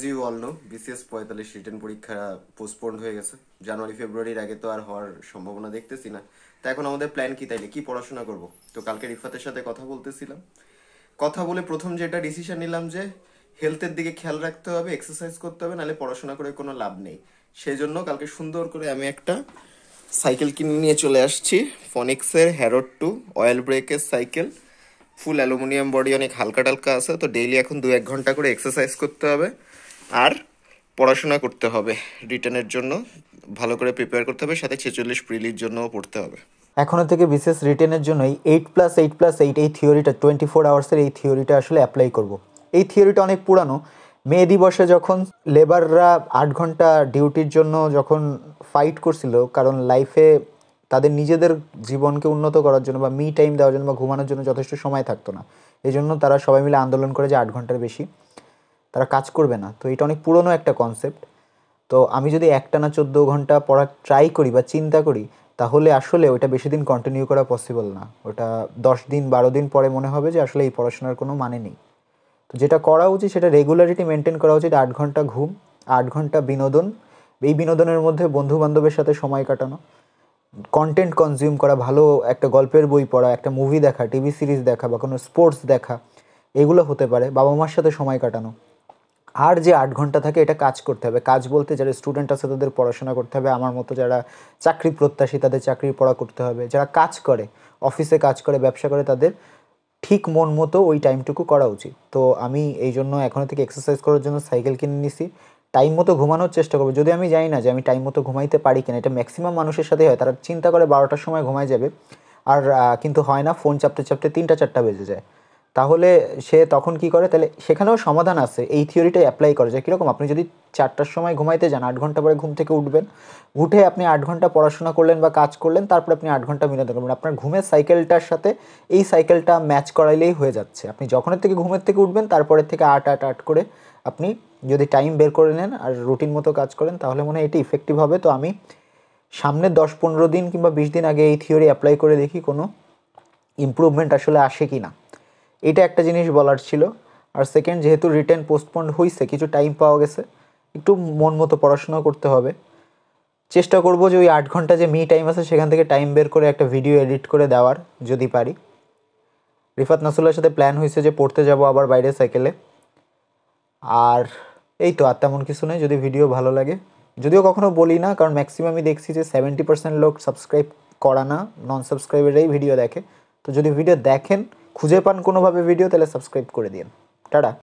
As you all know BCS পঁয়তাল্লিশ written পরীক্ষা postponed হয়ে গেছে জানুয়ারি ফেব্রুয়ারির আগে তো আর হওয়ার সম্ভাবনা দেখতেছি না তা এখন আমাদের প্ল্যান কি তাইলে কি পড়াশোনা করব তো কালকে রিফাতের সাথে কথা বলতেছিলাম কথা বলে প্রথম যেটা ডিসিশন নিলাম যে হেলথের দিকে খেয়াল রাখতে হবে এক্সারসাইজ করতে হবে নাহলে পড়াশোনা করে কোনো লাভ নেই সেই জন্য কালকে সুন্দর করে আমি একটা সাইকেল কিনে নিয়ে চলে আসছি ফনিক্সের হ্যারোড টু অয়েল ব্রেকের সাইকেল ফুল অ্যালুমিনিয়াম বডি অনেক হালকা টালকা আছে তো ডেইলি এখন দু এক ঘন্টা করে এক্সারসাইজ করতে হবে আর পড়াশোনা করতে হবে রিটার্নের জন্য ভালো করে প্রিপেয়ার করতে হবে সাথে ছেচল্লিশ প্রিলির জন্যও পড়তে হবে এখনও থেকে বিশেষ জন্য এই eight plus eight plus eight এই থিওরিটা টোয়েন্টি ফোর আওয়ার্সের এই থিওরিটা আসলে অ্যাপ্লাই করব। এই থিওরিটা অনেক পুরানো মে দিবসে যখন লেবাররা আট ঘন্টা ডিউটির জন্য যখন ফাইট করছিল কারণ লাইফে তাদের নিজেদের জীবনকে উন্নত করার জন্য বা মি টাইম দেওয়ার জন্য বা ঘুমানোর জন্য যথেষ্ট সময় থাকতো না এই জন্য তারা সবাই মিলে আন্দোলন করে যে আট ঘন্টার বেশি তারা কাজ করবে না তো এটা অনেক পুরনো একটা কনসেপ্ট তো আমি যদি একটানা চোদ্দো ঘন্টা পড়া ট্রাই করি বা চিন্তা করি তাহলে আসলে ওইটা বেশি দিন কন্টিনিউ করা পসিবল না ওটা দশ দিন বারো দিন পরে মনে হবে যে আসলে এই পড়াশোনার কোনো মানে নেই তো যেটা করা উচিত সেটা রেগুলারিটি মেনটেন করা উচিত আট ঘন্টা ঘুম আট ঘন্টা বিনোদন এই বিনোদনের মধ্যে বন্ধু বান্ধবের সাথে সময় কাটানো কন্টেন্ট কনজিউম করা ভালো একটা গল্পের বই পড়া একটা মুভি দেখা টিভি সিরিজ দেখা বা কোনো স্পোর্টস দেখা এগুলো হতে পারে বাবা মার সাথে সময় কাটানো আর যে আট ঘন্টা থাকে এটা কাজ করতে হবে কাজ বলতে যারা স্টুডেন্ট আছে তাদের পড়াশোনা করতে হবে আমার মতো যারা চাকরি প্রত্যাশী তাদের চাকরি পড়া করতে হবে যারা কাজ করে অফিসে কাজ করে ব্যবসা করে তাদের ঠিক মন মতো ওই টাইমটুকু করা উচিত তো আমি এই জন্য এখনো থেকে এক্সারসাইজ করার জন্য সাইকেল কিনে নিছি টাইম মতো ঘুমানোর চেষ্টা করবো যদি আমি জানি না যে আমি টাইম মতো ঘুমাইতে পারি কিনা এটা ম্যাক্সিমাম মানুষের সাথে হয় তারা চিন্তা করে বারোটার সময় ঘুমায় যাবে আর কিন্তু হয় না ফোন চাপতে চাপতে তিনটা চারটা বেজে যায় তাহলে সে তখন কি করে তাহলে সেখানেও সমাধান আছে এই থিওরিটাই অ্যাপ্লাই করা যায় কীরকম আপনি যদি চারটার সময় ঘুমাইতে যান আট ঘন্টা পরে ঘুম থেকে উঠবেন উঠে আপনি আট ঘন্টা পড়াশোনা করলেন বা কাজ করলেন তারপরে আপনি আট ঘন্টা বিনোদন করবেন আপনার ঘুমের সাইকেলটার সাথে এই সাইকেলটা ম্যাচ করাইলেই হয়ে যাচ্ছে আপনি যখনের থেকে ঘুমের থেকে উঠবেন তারপরের থেকে আট আট আট করে আপনি যদি টাইম বের করে নেন আর রুটিন মতো কাজ করেন তাহলে মনে হয় এটি ইফেক্টিভ হবে তো আমি সামনের দশ পনেরো দিন কিংবা বিশ দিন আগে এই থিওরি অ্যাপ্লাই করে দেখি কোনো ইম্প্রুভমেন্ট আসলে আসে কি না এটা একটা জিনিস বলার ছিল আর সেকেন্ড যেহেতু রিটার্ন পোস্টপন্ড হয়েছে কিছু টাইম পাওয়া গেছে একটু মন মতো পড়াশোনা করতে হবে চেষ্টা করব যে ওই আট ঘন্টা যে মি টাইম আছে সেখান থেকে টাইম বের করে একটা ভিডিও এডিট করে দেওয়ার যদি পারি রিফাত নাসুল্লার সাথে প্ল্যান হয়েছে যে পড়তে যাব আবার বাইরে সাইকেলে আর এই তো আর তেমন কিছু নেই যদি ভিডিও ভালো লাগে যদিও কখনো বলি না কারণ ম্যাক্সিমামই দেখছি যে সেভেন্টি পার্সেন্ট লোক সাবস্ক্রাইব করা না নন এই ভিডিও দেখে তো যদি ভিডিও দেখেন খুঁজে পান কোনোভাবে ভিডিও তাহলে সাবস্ক্রাইব করে দিন টাটা